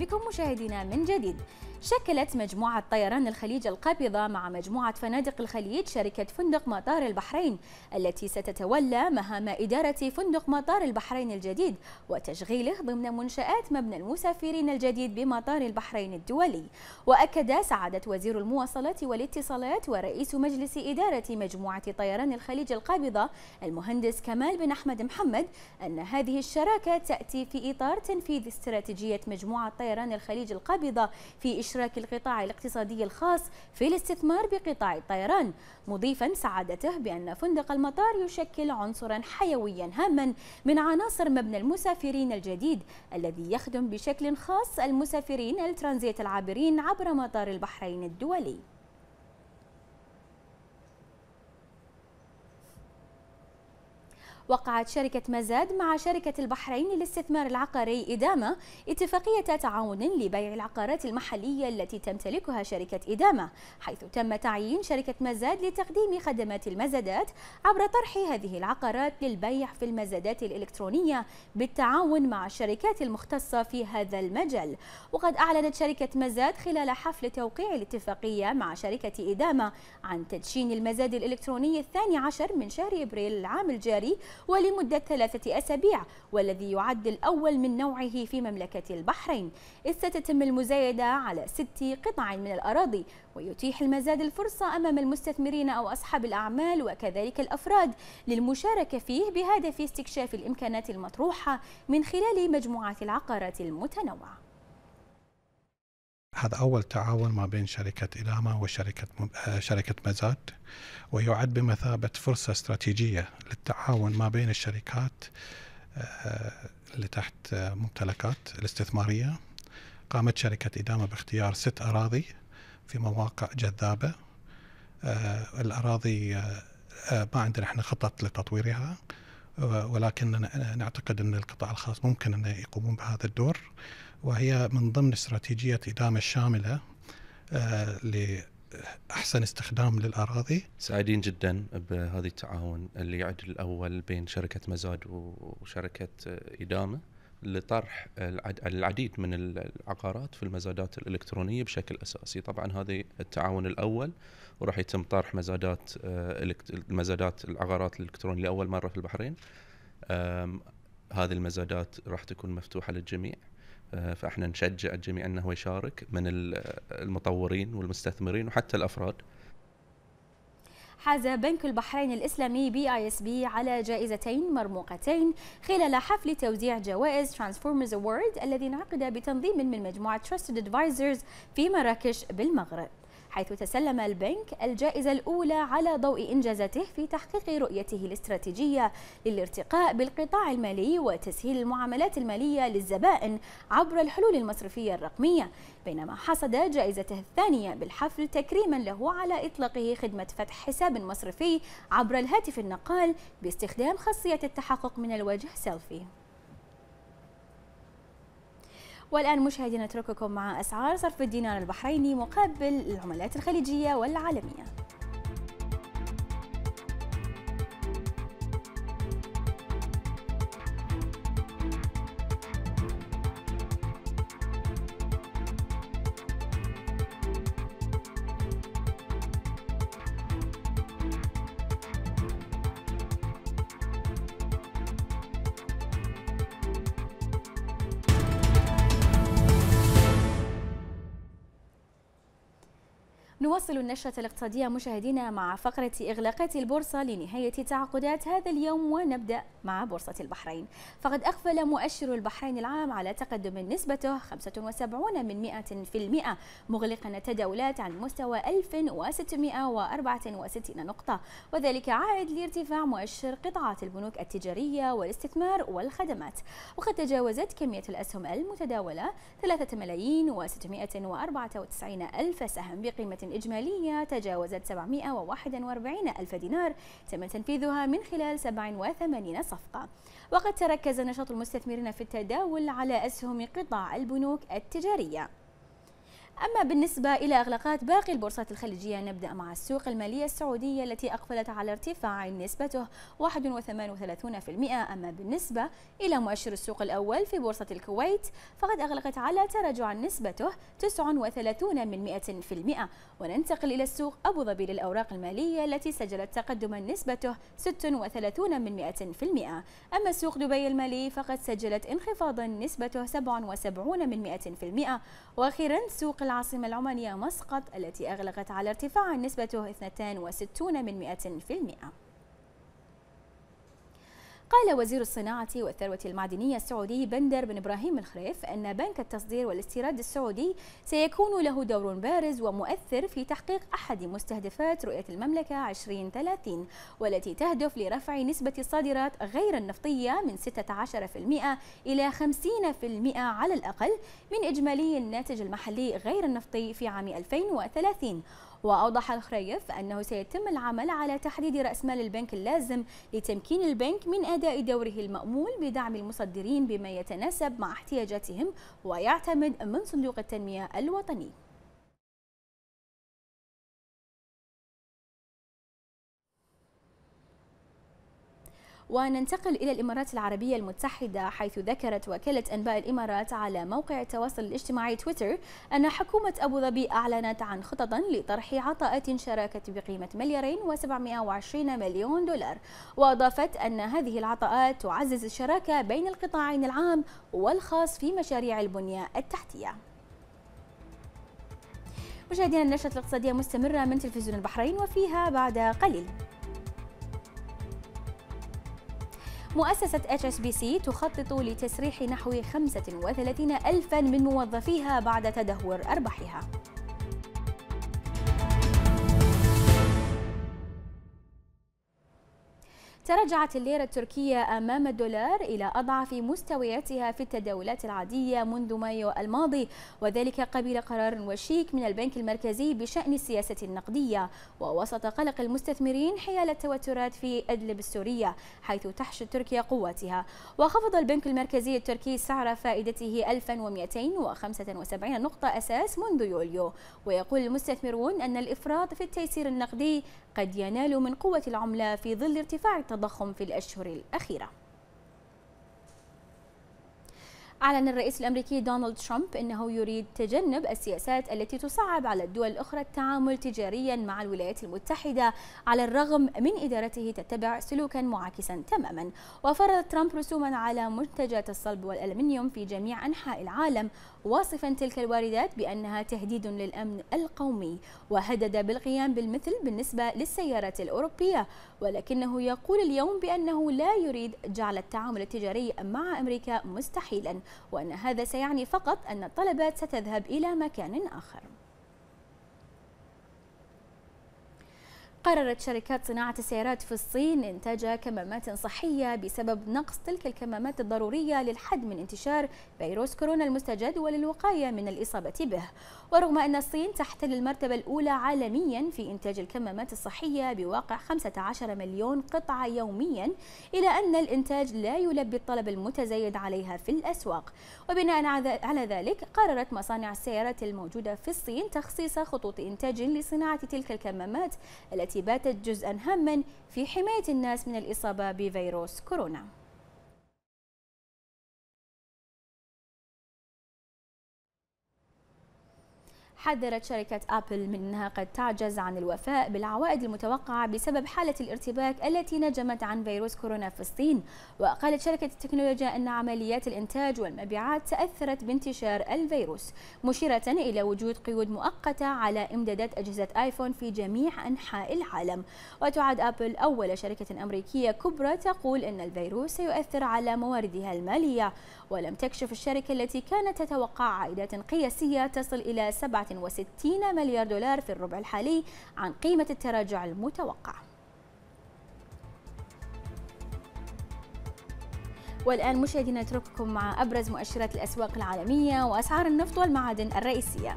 بكم مشاهدينا من جديد شكلت مجموعة طيران الخليج القابضة مع مجموعة فنادق الخليج شركة فندق مطار البحرين التي ستتولى مهام إدارة فندق مطار البحرين الجديد وتشغيله ضمن منشآت مبنى المسافرين الجديد بمطار البحرين الدولي وأكد سعادة وزير المواصلات والاتصالات ورئيس مجلس إدارة مجموعة طيران الخليج القابضة المهندس كمال بن أحمد محمد أن هذه الشراكة تأتي في إطار تنفيذ استراتيجية مجموعة طيران الخليج القابضة في إشراك القطاع الاقتصادي الخاص في الاستثمار بقطاع الطيران مضيفا سعادته بأن فندق المطار يشكل عنصرا حيويا هاما من عناصر مبنى المسافرين الجديد الذي يخدم بشكل خاص المسافرين الترانزيت العابرين عبر مطار البحرين الدولي وقعت شركة مزاد مع شركة البحرين للاستثمار العقاري إدامة اتفاقية تعاون لبيع العقارات المحلية التي تمتلكها شركة إدامة حيث تم تعيين شركة مزاد لتقديم خدمات المزادات عبر طرح هذه العقارات للبيع في المزادات الإلكترونية بالتعاون مع الشركات المختصة في هذا المجال وقد أعلنت شركة مزاد خلال حفل توقيع الاتفاقية مع شركة إدامة عن تدشين المزاد الإلكتروني الثاني عشر من شهر إبريل العام الجاري ولمدة ثلاثة أسابيع والذي يعد الأول من نوعه في مملكة البحرين إذ ستتم المزايدة على ست قطع من الأراضي ويتيح المزاد الفرصة أمام المستثمرين أو أصحاب الأعمال وكذلك الأفراد للمشاركة فيه بهدف استكشاف الإمكانات المطروحة من خلال مجموعة العقارات المتنوعة هذا أول تعاون ما بين شركة إلاما وشركة آه، شركة مزاد ويعد بمثابة فرصة استراتيجية للتعاون ما بين الشركات اللي آه، تحت آه، ممتلكات الاستثمارية قامت شركة إدامة باختيار ست أراضي في مواقع جذابة الأراضي ما عندنا احنا خطط لتطويرها ولكن نعتقد أن القطاع الخاص ممكن أن يقومون بهذا الدور وهي من ضمن استراتيجية إدامة الشاملة آه، لأحسن استخدام للأراضي سعيدين جدا بهذا التعاون اللي يعد الأول بين شركة مزاد وشركة إدامة لطرح العديد من العقارات في المزادات الإلكترونية بشكل أساسي طبعا هذا التعاون الأول وراح يتم طرح مزادات آه، المزادات العقارات الإلكترونية لأول مرة في البحرين هذه المزادات راح تكون مفتوحة للجميع آه، فاحنا نشجع الجميع انه يشارك من المطورين والمستثمرين وحتى الافراد حاز بنك البحرين الإسلامي بي آي إس بي على جائزتين مرموقتين خلال حفل توزيع جوائز ترانسفورمرز اوورد الذي انعقد بتنظيم من مجموعة تراستد ادفايزرز في مراكش بالمغرب حيث تسلم البنك الجائزة الأولى على ضوء إنجازاته في تحقيق رؤيته الاستراتيجية للارتقاء بالقطاع المالي وتسهيل المعاملات المالية للزبائن عبر الحلول المصرفية الرقمية بينما حصد جائزته الثانية بالحفل تكريما له على إطلاقه خدمة فتح حساب مصرفي عبر الهاتف النقال باستخدام خاصية التحقق من الوجه سيلفي والآن مشاهدينا نترككم مع أسعار صرف الدينار البحريني مقابل العملات الخليجية والعالمية نواصل النشرة الاقتصادية مشاهدينا مع فقرة إغلاقات البورصة لنهاية تعاقدات هذا اليوم ونبدأ مع بورصة البحرين فقد أقفل مؤشر البحرين العام على تقدم نسبته 75 من 100 في المئة مغلقا التداولات عن مستوى 1664 نقطة وذلك عائد لارتفاع مؤشر قطاعات البنوك التجارية والاستثمار والخدمات وقد تجاوزت كمية الأسهم المتداولة 3 ملايين و694 ألف سهم بقيمة إجمالية تجاوزت 741 ألف دينار تم تنفيذها من خلال 87 صفقة وقد تركز نشاط المستثمرين في التداول على أسهم قطاع البنوك التجارية أما بالنسبة إلى إغلاقات باقي البورصات الخليجية نبدأ مع السوق المالية السعودية التي أقفلت على ارتفاع نسبته 31% أما بالنسبة إلى مؤشر السوق الأول في بورصة الكويت فقد أغلقت على تراجع نسبته 39 من وننتقل إلى السوق أبو ظبي للأوراق المالية التي سجلت تقدما نسبته 36 من أما سوق دبي المالي فقد سجلت انخفاضا نسبته 77 من وأخيرا سوق العاصمة العمانية مسقط التي أغلقت على ارتفاع نسبته 62 من مئة في المئة قال وزير الصناعة والثروة المعدنية السعودي بندر بن إبراهيم الخريف أن بنك التصدير والاستيراد السعودي سيكون له دور بارز ومؤثر في تحقيق أحد مستهدفات رؤية المملكة 2030 والتي تهدف لرفع نسبة الصادرات غير النفطية من 16% إلى 50% على الأقل من إجمالي الناتج المحلي غير النفطي في عام 2030 وأوضح الخريف أنه سيتم العمل على تحديد رأس مال البنك اللازم لتمكين البنك من أداء دوره المأمول بدعم المصدرين بما يتناسب مع احتياجاتهم ويعتمد من صندوق التنمية الوطني وننتقل إلى الإمارات العربية المتحدة حيث ذكرت وكالة أنباء الإمارات على موقع التواصل الاجتماعي تويتر أن حكومة أبو ظبي أعلنت عن خطط لطرح عطاءات شراكة بقيمة مليارين و720 مليون دولار وأضافت أن هذه العطاءات تعزز الشراكة بين القطاعين العام والخاص في مشاريع البنية التحتية مشاهدينا النشرة الاقتصادية مستمرة من تلفزيون البحرين وفيها بعد قليل مؤسسة HSBC تخطط لتسريح نحو 35 ألفا من موظفيها بعد تدهور أرباحها تراجعت الليرة التركية أمام الدولار إلى أضعف مستوياتها في التداولات العادية منذ مايو الماضي وذلك قبيل قرار وشيك من البنك المركزي بشأن السياسة النقدية ووسط قلق المستثمرين حيال التوترات في أدلب السورية حيث تحشد تركيا قواتها وخفض البنك المركزي التركي سعر فائدته 1275 نقطة أساس منذ يوليو ويقول المستثمرون أن الإفراط في التيسير النقدي قد ينال من قوة العملة في ظل ارتفاع التضخم في الأشهر الأخيرة أعلن الرئيس الأمريكي دونالد ترامب أنه يريد تجنب السياسات التي تصعب على الدول الأخرى التعامل تجاريا مع الولايات المتحدة على الرغم من إدارته تتبع سلوكا معاكسا تماما وفرض ترامب رسوما على منتجات الصلب والألمنيوم في جميع أنحاء العالم واصفا تلك الواردات بأنها تهديد للأمن القومي وهدد بالقيام بالمثل بالنسبة للسيارات الأوروبية ولكنه يقول اليوم بأنه لا يريد جعل التعامل التجاري مع أمريكا مستحيلا وأن هذا سيعني فقط أن الطلبات ستذهب إلى مكان آخر قررت شركات صناعة السيارات في الصين إنتاج كمامات صحية بسبب نقص تلك الكمامات الضرورية للحد من انتشار فيروس كورونا المستجد وللوقاية من الإصابة به ورغم أن الصين تحتل المرتبة الأولى عالميا في إنتاج الكمامات الصحية بواقع 15 مليون قطعة يوميا إلى أن الإنتاج لا يلبي الطلب المتزايد عليها في الأسواق وبناء على ذلك قررت مصانع السيارات الموجودة في الصين تخصيص خطوط إنتاج لصناعة تلك الكمامات التي التي باتت جزءا هاما في حماية الناس من الإصابة بفيروس كورونا حذرت شركة أبل من أنها قد تعجز عن الوفاء بالعوائد المتوقعة بسبب حالة الارتباك التي نجمت عن فيروس كورونا في الصين وقالت شركة التكنولوجيا أن عمليات الإنتاج والمبيعات تأثرت بانتشار الفيروس مشيرة إلى وجود قيود مؤقتة على إمدادات أجهزة آيفون في جميع أنحاء العالم وتعد أبل أول شركة أمريكية كبرى تقول أن الفيروس سيؤثر على مواردها المالية ولم تكشف الشركة التي كانت تتوقع عائدات قياسية تصل إلى 7 67 مليار دولار في الربع الحالي عن قيمة التراجع المتوقع والآن مشاهدينا نترككم مع أبرز مؤشرات الأسواق العالمية وأسعار النفط والمعادن الرئيسية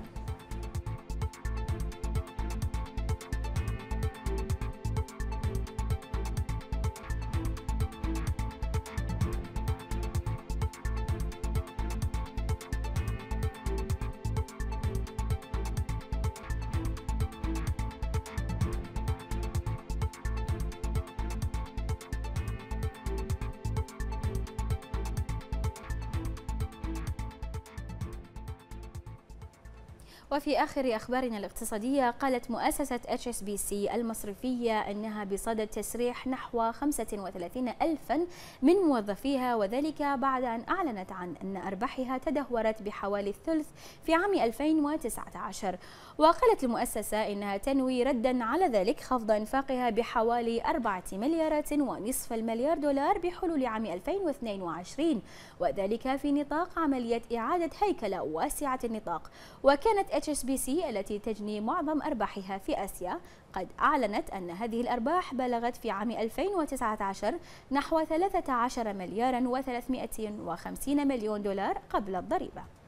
وفي آخر أخبارنا الاقتصادية قالت مؤسسة اتش اس بي سي المصرفية أنها بصدد تسريح نحو 35 ألفا من موظفيها وذلك بعد أن أعلنت عن أن أرباحها تدهورت بحوالي الثلث في عام 2019 وقالت المؤسسة إنها تنوي ردا على ذلك خفض أنفاقها بحوالي 4 مليارات ونصف المليار دولار بحلول عام 2022 وذلك في نطاق عملية إعادة هيكلة واسعة النطاق وكانت HSBC التي تجني معظم أرباحها في آسيا قد أعلنت أن هذه الأرباح بلغت في عام 2019 نحو 13 مليار و350 مليون دولار قبل الضريبة